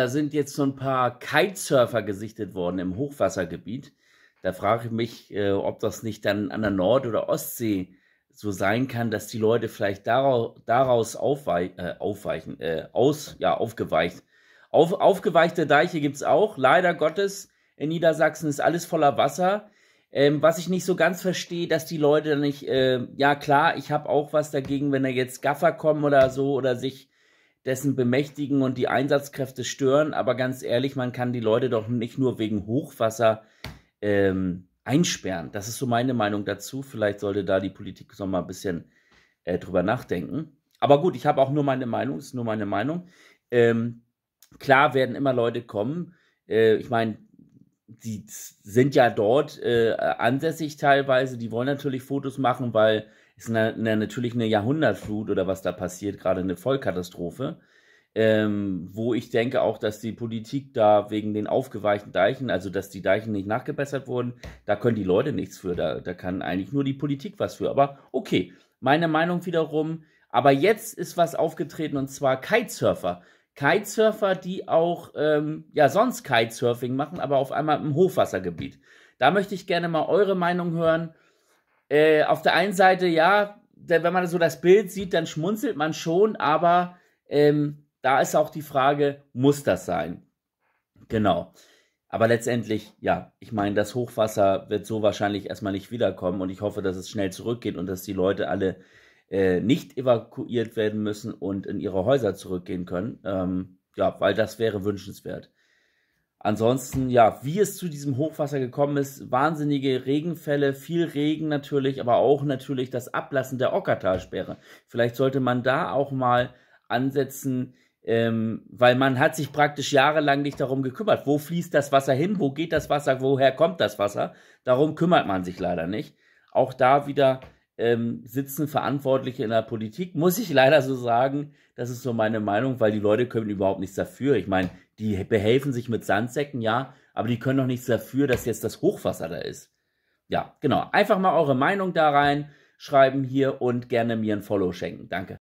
Da sind jetzt so ein paar Kitesurfer gesichtet worden im Hochwassergebiet. Da frage ich mich, äh, ob das nicht dann an der Nord- oder Ostsee so sein kann, dass die Leute vielleicht daraus, aufwei äh, aufweichen, äh, aus, ja, aufgeweicht. Auf, aufgeweichte Deiche gibt es auch. Leider Gottes, in Niedersachsen ist alles voller Wasser. Ähm, was ich nicht so ganz verstehe, dass die Leute nicht, äh, ja klar, ich habe auch was dagegen, wenn da jetzt Gaffer kommen oder so oder sich dessen bemächtigen und die Einsatzkräfte stören. Aber ganz ehrlich, man kann die Leute doch nicht nur wegen Hochwasser ähm, einsperren. Das ist so meine Meinung dazu. Vielleicht sollte da die Politik so mal ein bisschen äh, drüber nachdenken. Aber gut, ich habe auch nur meine Meinung, ist nur meine Meinung. Ähm, klar werden immer Leute kommen. Äh, ich meine, die sind ja dort äh, ansässig teilweise, die wollen natürlich Fotos machen, weil es na, natürlich eine Jahrhundertflut oder was da passiert, gerade eine Vollkatastrophe, ähm, wo ich denke auch, dass die Politik da wegen den aufgeweichten Deichen, also dass die Deichen nicht nachgebessert wurden, da können die Leute nichts für, da, da kann eigentlich nur die Politik was für. Aber okay, meine Meinung wiederum, aber jetzt ist was aufgetreten und zwar Kitesurfer. Kitesurfer, die auch ähm, ja sonst Kitesurfing machen, aber auf einmal im Hochwassergebiet. Da möchte ich gerne mal eure Meinung hören. Äh, auf der einen Seite, ja, wenn man so das Bild sieht, dann schmunzelt man schon, aber ähm, da ist auch die Frage, muss das sein? Genau. Aber letztendlich, ja, ich meine, das Hochwasser wird so wahrscheinlich erstmal nicht wiederkommen und ich hoffe, dass es schnell zurückgeht und dass die Leute alle äh, nicht evakuiert werden müssen und in ihre Häuser zurückgehen können. Ähm, ja, weil das wäre wünschenswert. Ansonsten, ja, wie es zu diesem Hochwasser gekommen ist, wahnsinnige Regenfälle, viel Regen natürlich, aber auch natürlich das Ablassen der Ockertalsperre. Vielleicht sollte man da auch mal ansetzen, ähm, weil man hat sich praktisch jahrelang nicht darum gekümmert. Wo fließt das Wasser hin? Wo geht das Wasser? Woher kommt das Wasser? Darum kümmert man sich leider nicht. Auch da wieder ähm, sitzen Verantwortliche in der Politik, muss ich leider so sagen, das ist so meine Meinung, weil die Leute können überhaupt nichts dafür. Ich meine, die behelfen sich mit Sandsäcken, ja, aber die können doch nichts dafür, dass jetzt das Hochwasser da ist. Ja, genau. Einfach mal eure Meinung da rein schreiben hier und gerne mir ein Follow schenken. Danke.